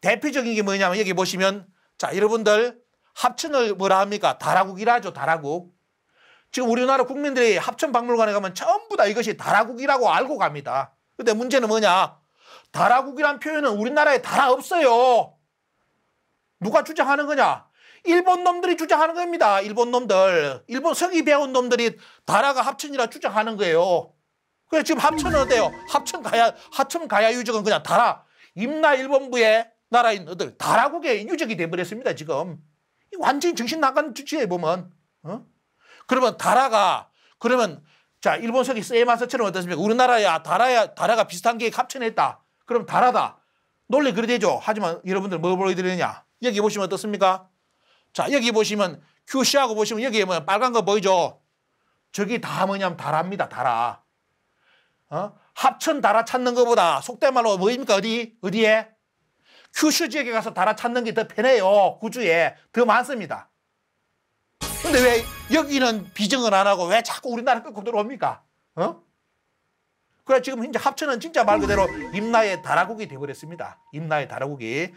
대표적인 게 뭐냐면 여기 보시면 자 여러분들 합천을 뭐라 합니까? 다라국이라 죠 다라국. 지금 우리나라 국민들이 합천박물관에 가면 전부 다 이것이 다라국이라고 알고 갑니다. 근데 문제는 뭐냐? 다라국이란 표현은 우리나라에 다라 없어요. 누가 주장하는 거냐? 일본 놈들이 주장하는 겁니다. 일본 놈들. 일본 성이 배운 놈들이 다라가 합천이라 주장하는 거예요. 그래서 지금 합천은 어때요? 합천 가야, 합천 가야 유적은 그냥 다라. 임나 일본부의 나라인 어들 다라국의 유적이 돼버렸습니다 지금 완전히 정신 나간 주치에 보면 어? 그러면 다라가 그러면 자 일본석이 세마서처럼 어떻습니까 우리나라야 다라야 다라가 비슷한 게 합쳐냈다 그럼 다라다 논리 그리 되죠 하지만 여러분들 뭐 보여드리느냐 여기 보시면 어떻습니까 자 여기 보시면 큐시하고 보시면 여기에 뭐 빨간 거 보이죠 저기 다 뭐냐면 다랍니다 다라 어? 합천 달아 찾는 것보다 속된 말로 뭐입니까? 어디? 어디에? 큐슈 지역에 가서 달아 찾는 게 더 편해요. 구주에. 더 많습니다. 근데 왜 여기는 비정을 안 하고 왜 자꾸 우리나라 끝으로 옵니까? 어? 그래 지금 이제 합천은 진짜 말 그대로 임나의 다라국이 되어버렸습니다. 임나의 다라국이.